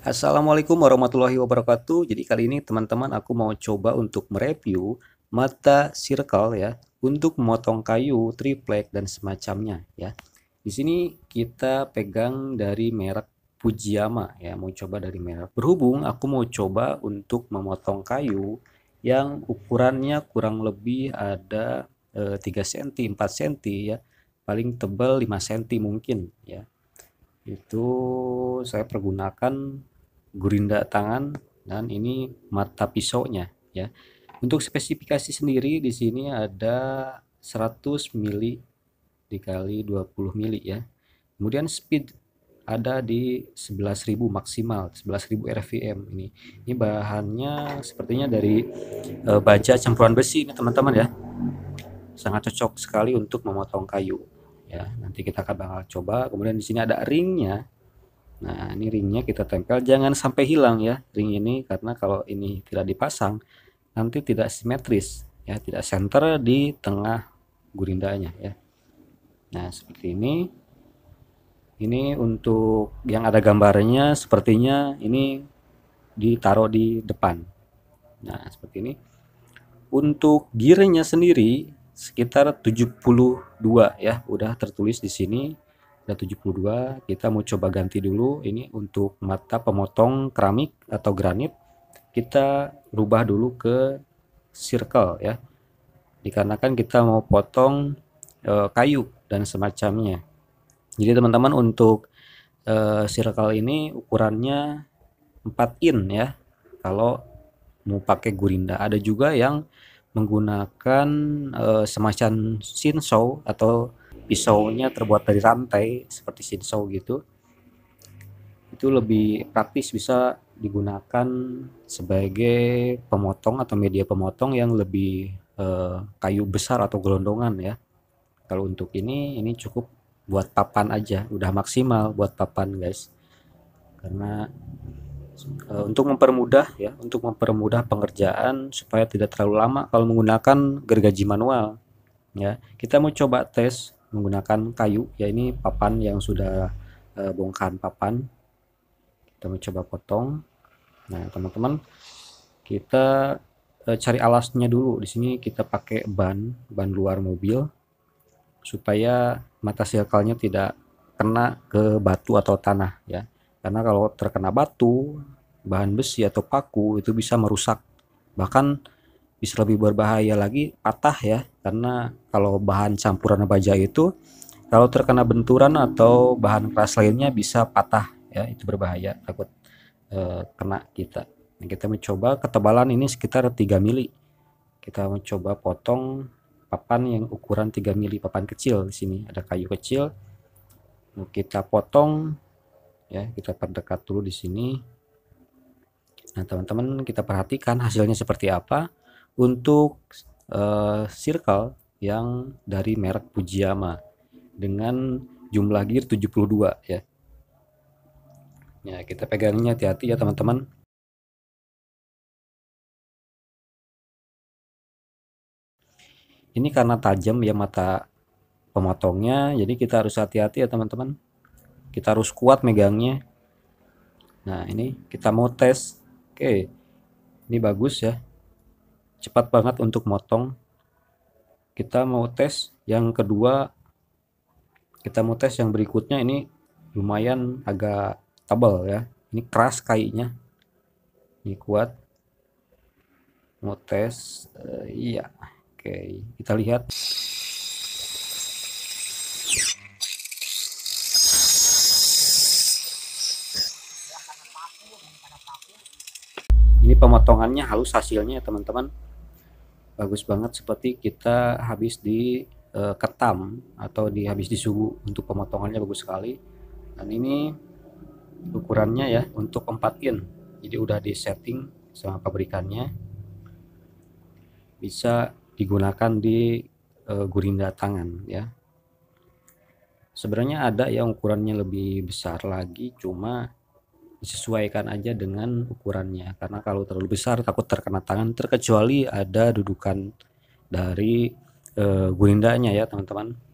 Assalamualaikum warahmatullahi wabarakatuh. Jadi kali ini teman-teman aku mau coba untuk mereview mata circle ya untuk memotong kayu triplek dan semacamnya ya. Di sini kita pegang dari merek Fujiyama ya, mau coba dari merek. Berhubung aku mau coba untuk memotong kayu yang ukurannya kurang lebih ada e, 3 cm, 4 cm ya. Paling tebal 5 cm mungkin ya. Itu saya pergunakan gerinda tangan dan ini mata pisaunya ya. Untuk spesifikasi sendiri di sini ada 100 mili dikali 20 mili ya. Kemudian speed ada di 11.000 maksimal 11.000 rpm ini ini bahannya sepertinya dari e, baja campuran besi ini teman-teman ya sangat cocok sekali untuk memotong kayu ya nanti kita akan bakal coba kemudian di sini ada ringnya Nah, ini ringnya kita tempel, jangan sampai hilang ya ring ini karena kalau ini tidak dipasang nanti tidak simetris ya, tidak center di tengah gurindanya ya. Nah, seperti ini. Ini untuk yang ada gambarnya sepertinya ini ditaruh di depan. Nah, seperti ini. Untuk gearnya sendiri sekitar 72 ya, udah tertulis di sini 72 kita mau coba ganti dulu ini untuk mata pemotong keramik atau granit kita rubah dulu ke circle ya dikarenakan kita mau potong e, kayu dan semacamnya jadi teman-teman untuk e, circle ini ukurannya 4 in ya kalau mau pakai gurinda ada juga yang menggunakan e, semacam sinsow atau pisaunya terbuat dari rantai seperti sinsau gitu itu lebih praktis bisa digunakan sebagai pemotong atau media pemotong yang lebih eh, kayu besar atau gelondongan ya kalau untuk ini ini cukup buat papan aja udah maksimal buat papan guys karena e, untuk mempermudah ya untuk mempermudah pengerjaan supaya tidak terlalu lama kalau menggunakan gergaji manual ya kita mau coba tes menggunakan kayu ya ini papan yang sudah e, bongkahan papan kita mencoba potong nah teman-teman kita e, cari alasnya dulu di sini kita pakai ban ban luar mobil supaya mata circle tidak kena ke batu atau tanah ya karena kalau terkena batu bahan besi atau paku itu bisa merusak bahkan bisa lebih berbahaya lagi patah ya karena kalau bahan campuran baja itu kalau terkena benturan atau bahan keras lainnya bisa patah ya itu berbahaya takut eh, kena kita nah, kita mencoba ketebalan ini sekitar 3 mili kita mencoba potong papan yang ukuran 3 mili papan kecil di sini ada kayu kecil nah, kita potong ya kita perdekat dulu di sini nah teman-teman kita perhatikan hasilnya seperti apa untuk uh, circle yang dari merek Fujiyama dengan jumlah gear 72 ya. Ya, kita pegangnya hati-hati ya teman-teman. Ini karena tajam ya mata pemotongnya, jadi kita harus hati-hati ya teman-teman. Kita harus kuat megangnya. Nah, ini kita mau tes. Oke. Ini bagus ya cepat banget untuk motong kita mau tes yang kedua kita mau tes yang berikutnya ini lumayan agak tebal ya ini keras kayaknya ini kuat mau tes uh, oke okay. kita lihat ini pemotongannya halus hasilnya teman-teman bagus banget seperti kita habis di uh, ketam atau di habis di suhu untuk pemotongannya bagus sekali dan ini ukurannya ya untuk 4 in jadi udah di setting sama pabrikannya bisa digunakan di uh, eh, gurinda tangan ya sebenarnya ada yang ukurannya lebih besar lagi cuma disesuaikan aja dengan ukurannya karena kalau terlalu besar takut terkena tangan terkecuali ada dudukan dari uh, gurindanya ya teman-teman